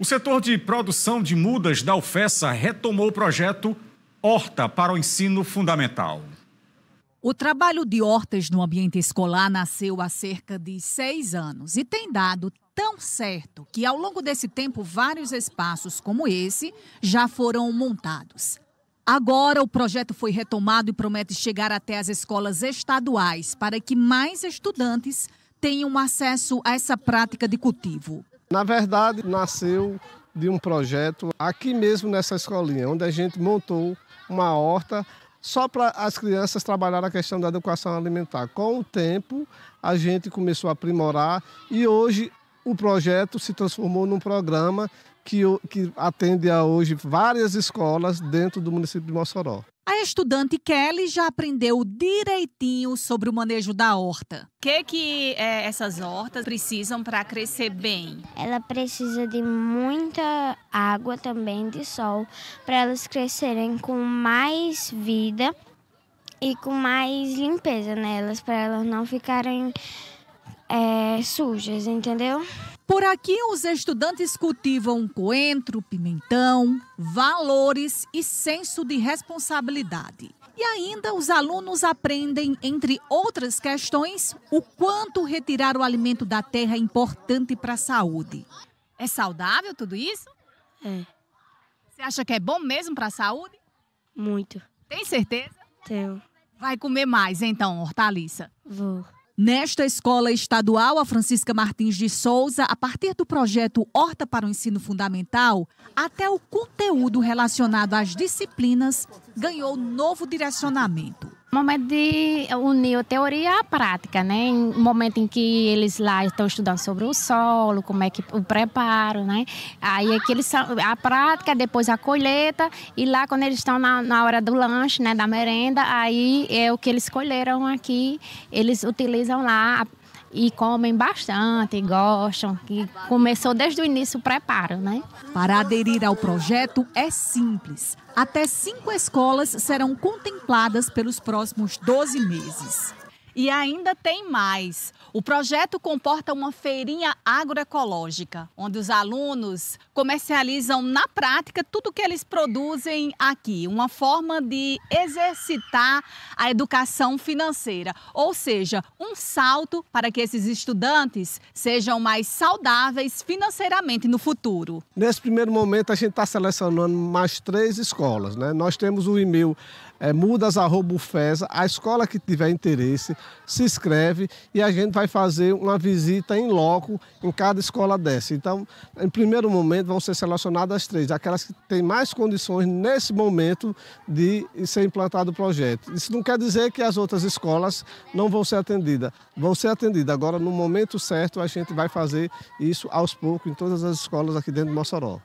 O setor de produção de mudas da UFESA retomou o projeto Horta para o Ensino Fundamental. O trabalho de hortas no ambiente escolar nasceu há cerca de seis anos e tem dado tão certo que, ao longo desse tempo, vários espaços como esse já foram montados. Agora, o projeto foi retomado e promete chegar até as escolas estaduais para que mais estudantes tenham acesso a essa prática de cultivo. Na verdade, nasceu de um projeto aqui mesmo nessa escolinha, onde a gente montou uma horta só para as crianças trabalhar a questão da educação alimentar. Com o tempo, a gente começou a aprimorar e hoje o projeto se transformou num programa que, que atende a hoje várias escolas dentro do município de Mossoró. A estudante Kelly já aprendeu direitinho sobre o manejo da horta. O que, que é, essas hortas precisam para crescer bem? Ela precisa de muita água também, de sol, para elas crescerem com mais vida e com mais limpeza nelas, para elas não ficarem é, sujas, entendeu? Por aqui, os estudantes cultivam coentro, pimentão, valores e senso de responsabilidade. E ainda os alunos aprendem, entre outras questões, o quanto retirar o alimento da terra é importante para a saúde. É saudável tudo isso? É. Você acha que é bom mesmo para a saúde? Muito. Tem certeza? Tenho. Vai comer mais então, hortaliça? Vou. Nesta escola estadual, a Francisca Martins de Souza, a partir do projeto Horta para o Ensino Fundamental, até o conteúdo relacionado às disciplinas ganhou novo direcionamento momento de unir a teoria à prática, né? Um momento em que eles lá estão estudando sobre o solo, como é que o preparo, né? Aí é que eles são a prática, depois a colheita e lá quando eles estão na, na hora do lanche, né, da merenda, aí é o que eles colheram aqui, eles utilizam lá e comem bastante, gostam, que começou desde o início o preparo, né? Para aderir ao projeto é simples. Até cinco escolas serão contempladas pelos próximos 12 meses. E ainda tem mais. O projeto comporta uma feirinha agroecológica, onde os alunos comercializam na prática tudo que eles produzem aqui, uma forma de exercitar a educação financeira, ou seja, um salto para que esses estudantes sejam mais saudáveis financeiramente no futuro. Nesse primeiro momento, a gente está selecionando mais três escolas. Né? Nós temos o e-mail é mudas.ufesa, a escola que tiver interesse, se inscreve e a gente vai fazer uma visita em loco em cada escola dessa. Então, em primeiro momento, vão ser selecionadas três, aquelas que têm mais condições nesse momento de ser implantado o projeto. Isso não quer dizer que as outras escolas não vão ser atendidas, vão ser atendidas. Agora, no momento certo, a gente vai fazer isso aos poucos em todas as escolas aqui dentro de Mossoró.